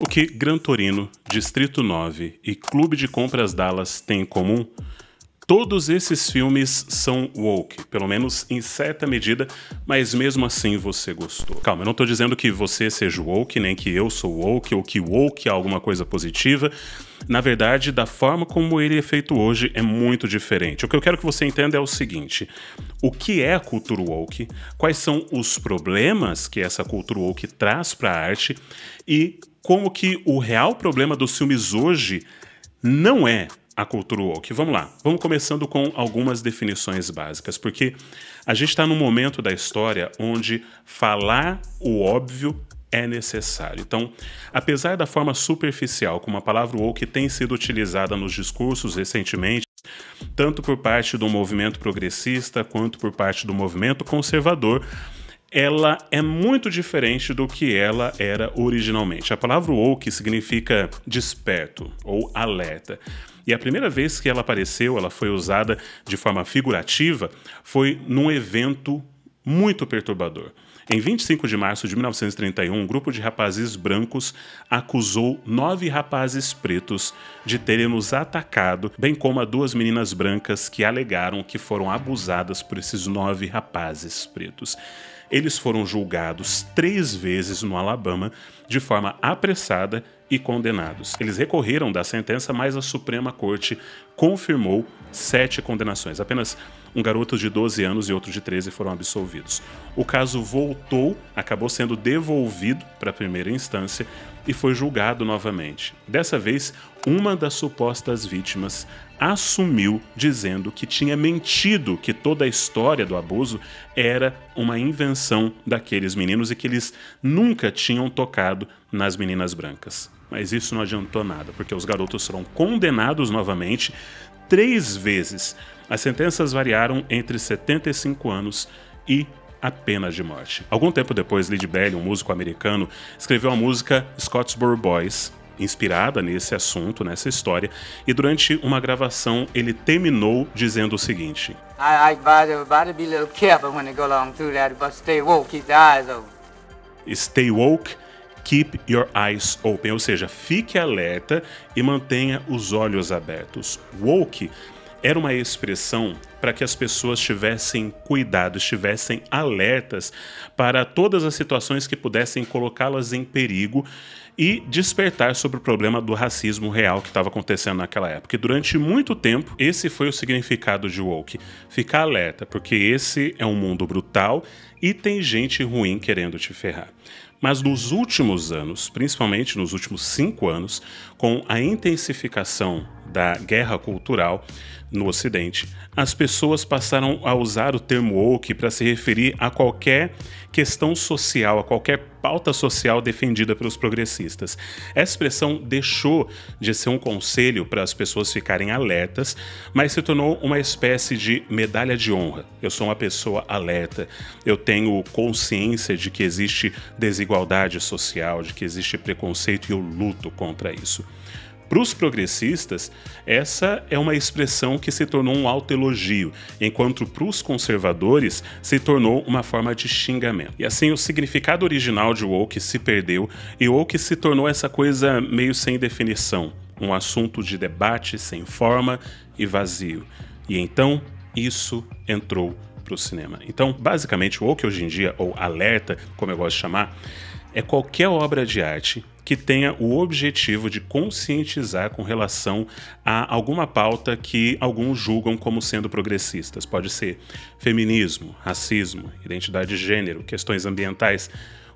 O que Gran Torino, Distrito 9 e Clube de Compras Dallas têm em comum? Todos esses filmes são woke, pelo menos em certa medida, mas mesmo assim você gostou. Calma, eu não estou dizendo que você seja woke, nem que eu sou woke, ou que woke é alguma coisa positiva na verdade, da forma como ele é feito hoje é muito diferente. O que eu quero que você entenda é o seguinte: o que é a cultura woke, quais são os problemas que essa cultura woke traz para a arte e como que o real problema dos filmes hoje não é a cultura woke. Vamos lá, vamos começando com algumas definições básicas, porque a gente está num momento da história onde falar o óbvio é necessário. Então, apesar da forma superficial como a palavra woke tem sido utilizada nos discursos recentemente, tanto por parte do movimento progressista quanto por parte do movimento conservador, ela é muito diferente do que ela era originalmente. A palavra woke significa desperto ou alerta. E a primeira vez que ela apareceu, ela foi usada de forma figurativa, foi num evento muito perturbador. Em 25 de março de 1931, um grupo de rapazes brancos acusou nove rapazes pretos de terem nos atacado, bem como a duas meninas brancas que alegaram que foram abusadas por esses nove rapazes pretos. Eles foram julgados três vezes no Alabama de forma apressada e condenados. Eles recorreram da sentença, mas a Suprema Corte confirmou sete condenações. Apenas um garoto de 12 anos e outro de 13 foram absolvidos. O caso voltou, acabou sendo devolvido para a primeira instância e foi julgado novamente. Dessa vez, uma das supostas vítimas assumiu dizendo que tinha mentido, que toda a história do abuso era uma invenção daqueles meninos e que eles nunca tinham tocado nas meninas brancas. Mas isso não adiantou nada, porque os garotos foram condenados novamente três vezes. As sentenças variaram entre 75 anos e a pena de morte. Algum tempo depois, Lead Belly, um músico americano, escreveu a música Scottsboro Boys, inspirada nesse assunto, nessa história, e durante uma gravação ele terminou dizendo o seguinte: I, I better, better be a little careful when go along through that, but stay woke, keep eyes open. Stay woke, keep your eyes open, ou seja, fique alerta e mantenha os olhos abertos. Woke era uma expressão para que as pessoas tivessem cuidado, estivessem alertas para todas as situações que pudessem colocá-las em perigo e despertar sobre o problema do racismo real que estava acontecendo naquela época. E durante muito tempo, esse foi o significado de woke. Ficar alerta, porque esse é um mundo brutal e tem gente ruim querendo te ferrar. Mas nos últimos anos, principalmente nos últimos cinco anos, com a intensificação da guerra cultural no Ocidente, as pessoas passaram a usar o termo woke para se referir a qualquer questão social, a qualquer pauta social defendida pelos progressistas. Essa expressão deixou de ser um conselho para as pessoas ficarem alertas, mas se tornou uma espécie de medalha de honra. Eu sou uma pessoa alerta, eu tenho consciência de que existe desigualdade social, de que existe preconceito e eu luto contra isso. Para os progressistas, essa é uma expressão que se tornou um alto elogio, enquanto para os conservadores se tornou uma forma de xingamento. E assim, o significado original de woke se perdeu e woke se tornou essa coisa meio sem definição, um assunto de debate sem forma e vazio. E então, isso entrou para o cinema. Então, basicamente, o woke hoje em dia, ou alerta, como eu gosto de chamar, é qualquer obra de arte que tenha o objetivo de conscientizar com relação a alguma pauta que alguns julgam como sendo progressistas. Pode ser feminismo, racismo, identidade de gênero, questões ambientais,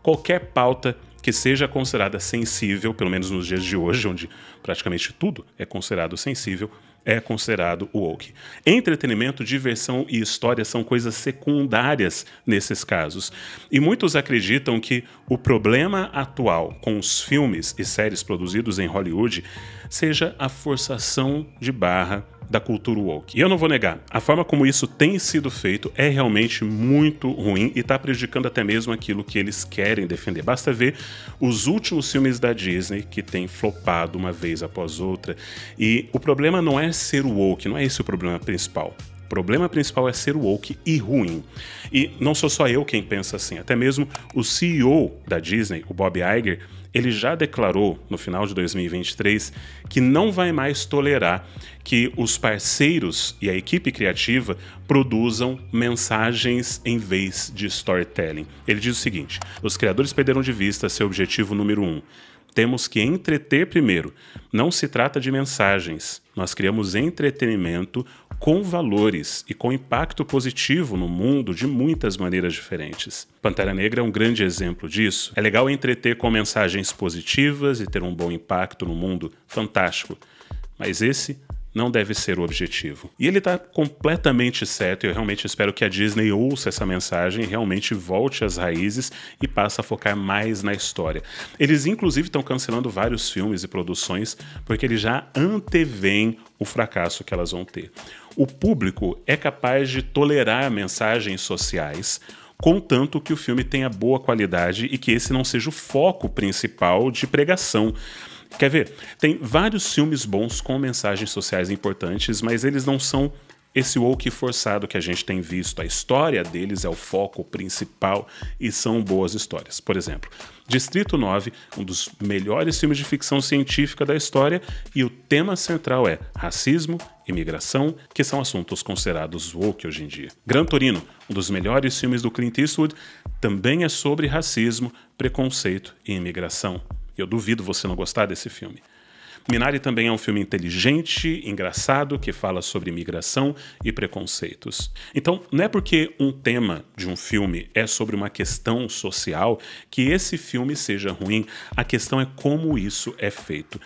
qualquer pauta que seja considerada sensível, pelo menos nos dias de hoje, onde praticamente tudo é considerado sensível é considerado woke. Entretenimento, diversão e história são coisas secundárias nesses casos. E muitos acreditam que o problema atual com os filmes e séries produzidos em Hollywood seja a forçação de barra da cultura woke. E eu não vou negar, a forma como isso tem sido feito é realmente muito ruim e está prejudicando até mesmo aquilo que eles querem defender. Basta ver os últimos filmes da Disney que têm flopado uma vez após outra. E o problema não é ser woke, não é esse o problema principal problema principal é ser woke e ruim. E não sou só eu quem pensa assim, até mesmo o CEO da Disney, o Bob Iger, ele já declarou no final de 2023 que não vai mais tolerar que os parceiros e a equipe criativa produzam mensagens em vez de storytelling. Ele diz o seguinte: os criadores perderam de vista seu objetivo número um. Temos que entreter primeiro. Não se trata de mensagens. Nós criamos entretenimento com valores e com impacto positivo no mundo de muitas maneiras diferentes. Pantera Negra é um grande exemplo disso. É legal entreter com mensagens positivas e ter um bom impacto no mundo, fantástico. Mas esse não deve ser o objetivo. E ele está completamente certo, e eu realmente espero que a Disney ouça essa mensagem, realmente volte às raízes e passe a focar mais na história. Eles inclusive estão cancelando vários filmes e produções porque eles já antevêm o fracasso que elas vão ter o público é capaz de tolerar mensagens sociais, contanto que o filme tenha boa qualidade e que esse não seja o foco principal de pregação. Quer ver? Tem vários filmes bons com mensagens sociais importantes, mas eles não são esse woke forçado que a gente tem visto, a história deles é o foco principal e são boas histórias. Por exemplo, Distrito 9, um dos melhores filmes de ficção científica da história, e o tema central é racismo, imigração, que são assuntos considerados woke hoje em dia. Gran Torino, um dos melhores filmes do Clint Eastwood, também é sobre racismo, preconceito e imigração. Eu duvido você não gostar desse filme. Minari também é um filme inteligente, engraçado, que fala sobre imigração e preconceitos. Então, não é porque um tema de um filme é sobre uma questão social que esse filme seja ruim. A questão é como isso é feito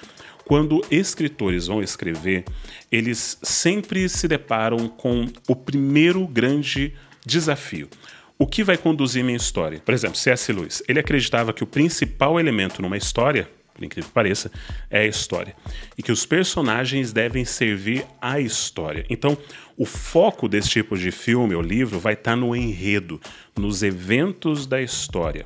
quando escritores vão escrever, eles sempre se deparam com o primeiro grande desafio. O que vai conduzir minha história? Por exemplo, C.S. Lewis, ele acreditava que o principal elemento numa história por incrível que pareça, é a história. E que os personagens devem servir à história. Então, o foco desse tipo de filme ou livro vai estar tá no enredo, nos eventos da história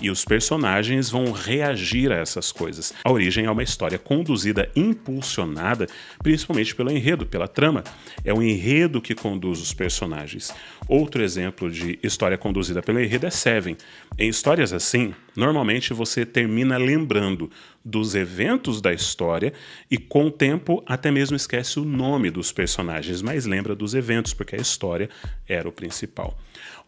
e os personagens vão reagir a essas coisas. A origem é uma história conduzida, impulsionada principalmente pelo enredo, pela trama. É o enredo que conduz os personagens. Outro exemplo de história conduzida pelo enredo é Seven. Em histórias assim, normalmente você termina lembrando dos eventos da história e, com o tempo, até mesmo esquece o nome dos personagens, mas lembra dos eventos, porque a história era o principal.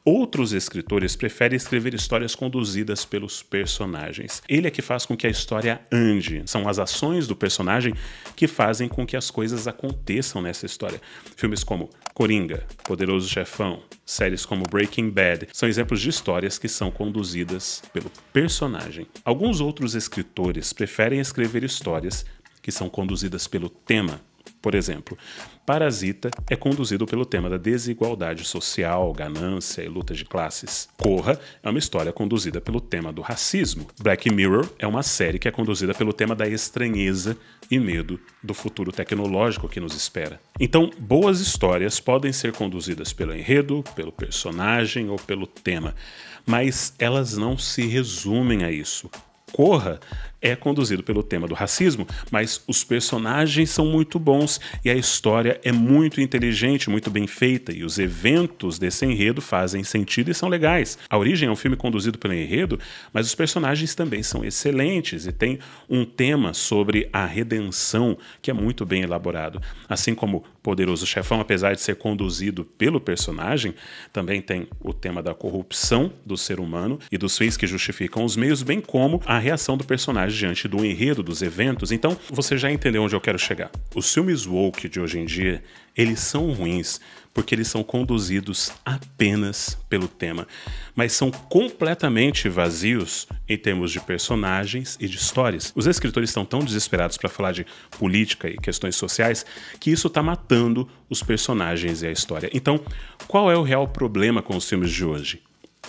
Outros escritores preferem escrever histórias conduzidas pelos personagens. Ele é que faz com que a história ande. São as ações do personagem que fazem com que as coisas aconteçam nessa história. Filmes como Coringa, Poderoso Chefão, séries como Breaking Bad são exemplos de histórias que são conduzidas pelo personagem. Alguns outros escritores preferem escrever histórias que são conduzidas pelo tema. Por exemplo, Parasita é conduzido pelo tema da desigualdade social, ganância e luta de classes. Corra é uma história conduzida pelo tema do racismo. Black Mirror é uma série que é conduzida pelo tema da estranheza e medo do futuro tecnológico que nos espera. Então, boas histórias podem ser conduzidas pelo enredo, pelo personagem ou pelo tema, mas elas não se resumem a isso. Corra é conduzido pelo tema do racismo, mas os personagens são muito bons e a história é muito inteligente, muito bem feita, e os eventos desse enredo fazem sentido e são legais. A Origem é um filme conduzido pelo enredo, mas os personagens também são excelentes e tem um tema sobre a redenção que é muito bem elaborado. Assim como Poderoso Chefão, apesar de ser conduzido pelo personagem, também tem o tema da corrupção do ser humano e dos fins que justificam os meios, bem como a reação do personagem diante do enredo dos eventos. Então, você já entendeu onde eu quero chegar. Os filmes woke de hoje em dia, eles são ruins porque eles são conduzidos apenas pelo tema, mas são completamente vazios em termos de personagens e de histórias. Os escritores estão tão desesperados para falar de política e questões sociais que isso está matando os personagens e a história. Então, qual é o real problema com os filmes de hoje?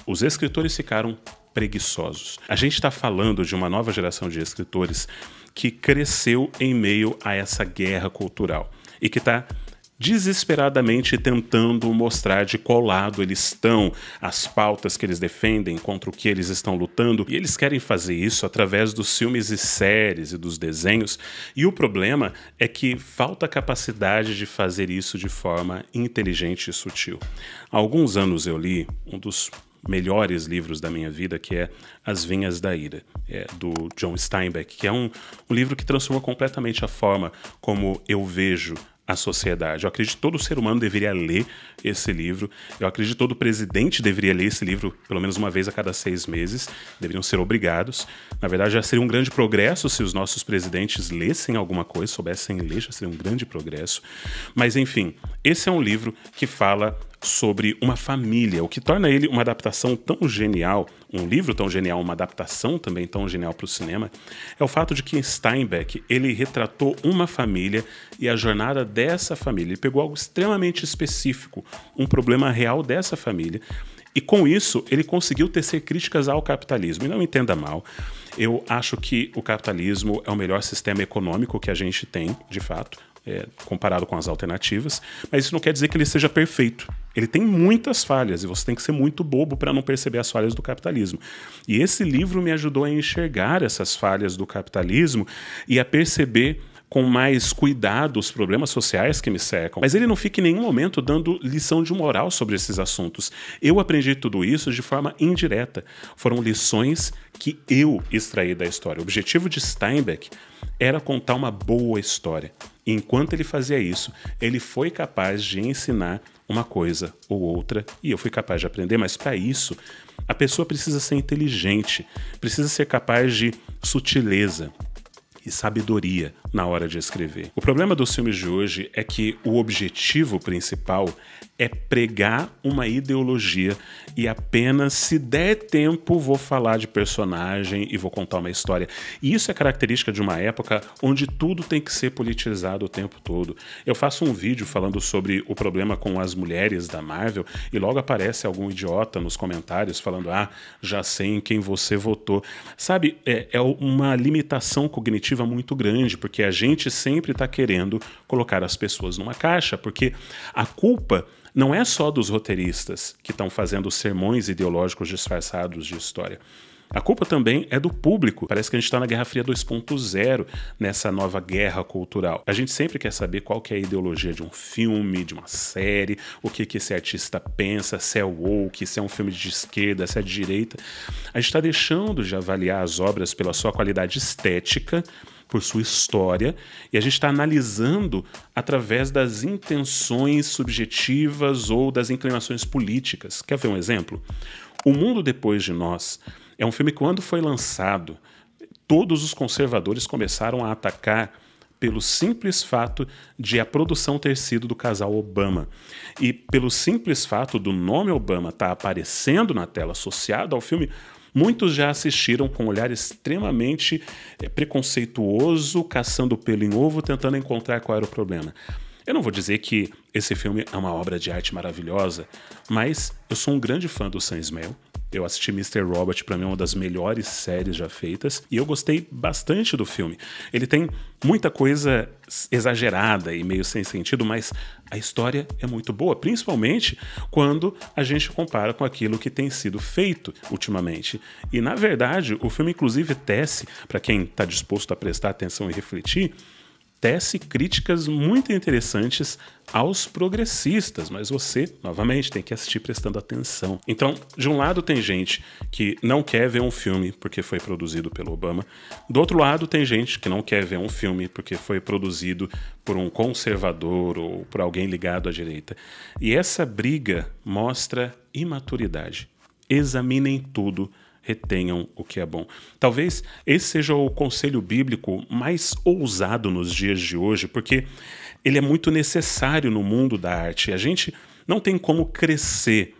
Os escritores ficaram preguiçosos. A gente está falando de uma nova geração de escritores que cresceu em meio a essa guerra cultural e que está desesperadamente tentando mostrar de qual lado eles estão, as pautas que eles defendem, contra o que eles estão lutando, e eles querem fazer isso através dos filmes e séries e dos desenhos. E o problema é que falta capacidade de fazer isso de forma inteligente e sutil. Há alguns anos eu li um dos melhores livros da minha vida, que é As Vinhas da Ira, é, do John Steinbeck, que é um, um livro que transforma completamente a forma como eu vejo a sociedade. Eu acredito que todo ser humano deveria ler esse livro. Eu acredito que todo presidente deveria ler esse livro pelo menos uma vez a cada seis meses. Deveriam ser obrigados. Na verdade, já seria um grande progresso se os nossos presidentes lessem alguma coisa, soubessem ler, já seria um grande progresso. Mas, enfim, esse é um livro que fala sobre uma família, o que torna ele uma adaptação tão genial, um livro tão genial, uma adaptação também tão genial para o cinema, é o fato de que Steinbeck ele retratou uma família e a jornada dessa família. Ele pegou algo extremamente específico, um problema real dessa família. E com isso, ele conseguiu tecer críticas ao capitalismo. E não entenda mal, eu acho que o capitalismo é o melhor sistema econômico que a gente tem, de fato é, comparado com as alternativas, mas isso não quer dizer que ele seja perfeito. Ele tem muitas falhas e você tem que ser muito bobo para não perceber as falhas do capitalismo. E esse livro me ajudou a enxergar essas falhas do capitalismo e a perceber com mais cuidado os problemas sociais que me cercam. Mas ele não fica em nenhum momento dando lição de moral sobre esses assuntos. Eu aprendi tudo isso de forma indireta. Foram lições que eu extraí da história. O objetivo de Steinbeck era contar uma boa história. Enquanto ele fazia isso, ele foi capaz de ensinar uma coisa ou outra e eu fui capaz de aprender, mas para isso, a pessoa precisa ser inteligente, precisa ser capaz de sutileza e sabedoria na hora de escrever. O problema dos filmes de hoje é que o objetivo principal é pregar uma ideologia e apenas se der tempo vou falar de personagem e vou contar uma história. E isso é característica de uma época onde tudo tem que ser politizado o tempo todo. Eu faço um vídeo falando sobre o problema com as mulheres da Marvel e logo aparece algum idiota nos comentários falando: "Ah, já sei em quem você votou". Sabe, é, é uma limitação cognitiva muito grande, porque a gente sempre está querendo colocar as pessoas numa caixa, porque a culpa não é só dos roteiristas que estão fazendo sermões ideológicos disfarçados de história. A culpa também é do público. Parece que a gente está na Guerra Fria 2.0, nessa nova guerra cultural. A gente sempre quer saber qual que é a ideologia de um filme, de uma série, o que, que esse artista pensa, se é woke, se é um filme de esquerda, se é de direita. A gente está deixando de avaliar as obras pela sua qualidade estética por sua história, e a gente está analisando através das intenções subjetivas ou das inclinações políticas. Quer ver um exemplo? O Mundo Depois de Nós é um filme que, quando foi lançado, todos os conservadores começaram a atacar pelo simples fato de a produção ter sido do casal Obama. E pelo simples fato do nome Obama estar tá aparecendo na tela associado ao filme, Muitos já assistiram com um olhar extremamente é, preconceituoso, caçando pelo em ovo, tentando encontrar qual era o problema. Eu não vou dizer que esse filme é uma obra de arte maravilhosa, mas eu sou um grande fã do Sam Smell. Eu assisti Mr. Robot, para mim é uma das melhores séries já feitas, e eu gostei bastante do filme. Ele tem muita coisa exagerada e meio sem sentido, mas a história é muito boa, principalmente quando a gente compara com aquilo que tem sido feito ultimamente. E na verdade, o filme inclusive tece, para quem está disposto a prestar atenção e refletir, tece críticas muito interessantes aos progressistas, mas você, novamente, tem que assistir prestando atenção. Então, de um lado tem gente que não quer ver um filme porque foi produzido pelo Obama, do outro lado tem gente que não quer ver um filme porque foi produzido por um conservador ou por alguém ligado à direita. E essa briga mostra imaturidade. Examinem tudo retenham o que é bom. Talvez esse seja o conselho bíblico mais ousado nos dias de hoje, porque ele é muito necessário no mundo da arte. A gente não tem como crescer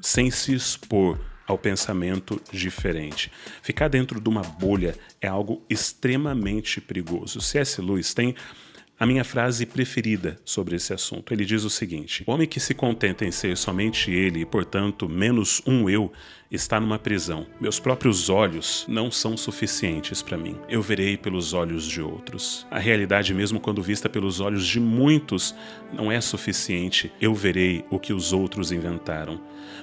sem se expor ao pensamento diferente. Ficar dentro de uma bolha é algo extremamente perigoso. C.S. Lewis tem a minha frase preferida sobre esse assunto. Ele diz o seguinte: o homem que se contenta em ser somente ele e, portanto, menos um eu, está numa prisão. Meus próprios olhos não são suficientes para mim. Eu verei pelos olhos de outros. A realidade, mesmo quando vista pelos olhos de muitos, não é suficiente. Eu verei o que os outros inventaram.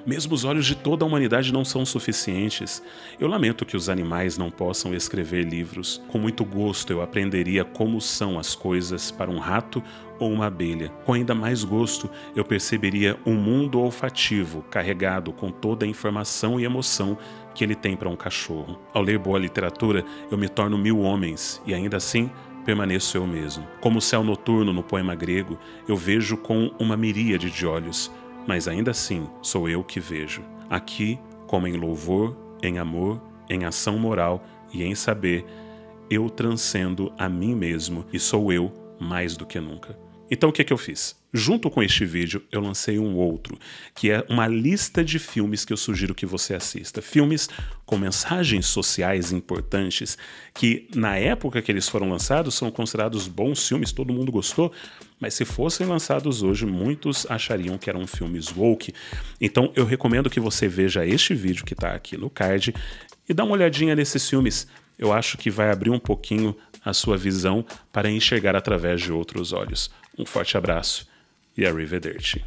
Mesmo os olhos de toda a humanidade não são suficientes. Eu lamento que os animais não possam escrever livros. Com muito gosto eu aprenderia como são as coisas para um rato ou uma abelha. Com ainda mais gosto, eu perceberia um mundo olfativo carregado com toda a informação e emoção que ele tem para um cachorro. Ao ler boa literatura, eu me torno mil homens e ainda assim permaneço eu mesmo. Como o céu noturno no poema grego, eu vejo com uma miríade de olhos, mas ainda assim sou eu que vejo. Aqui, como em louvor, em amor, em ação moral e em saber, eu transcendo a mim mesmo e sou eu mais do que nunca. Então o que, é que eu fiz? Junto com este vídeo, eu lancei um outro, que é uma lista de filmes que eu sugiro que você assista. Filmes com mensagens sociais importantes, que na época que eles foram lançados são considerados bons filmes, todo mundo gostou, mas se fossem lançados hoje, muitos achariam que eram filmes woke. Então eu recomendo que você veja este vídeo que está aqui no card e dá uma olhadinha nesses filmes. Eu acho que vai abrir um pouquinho a sua visão para enxergar através de outros olhos. Um forte abraço e arrivederci.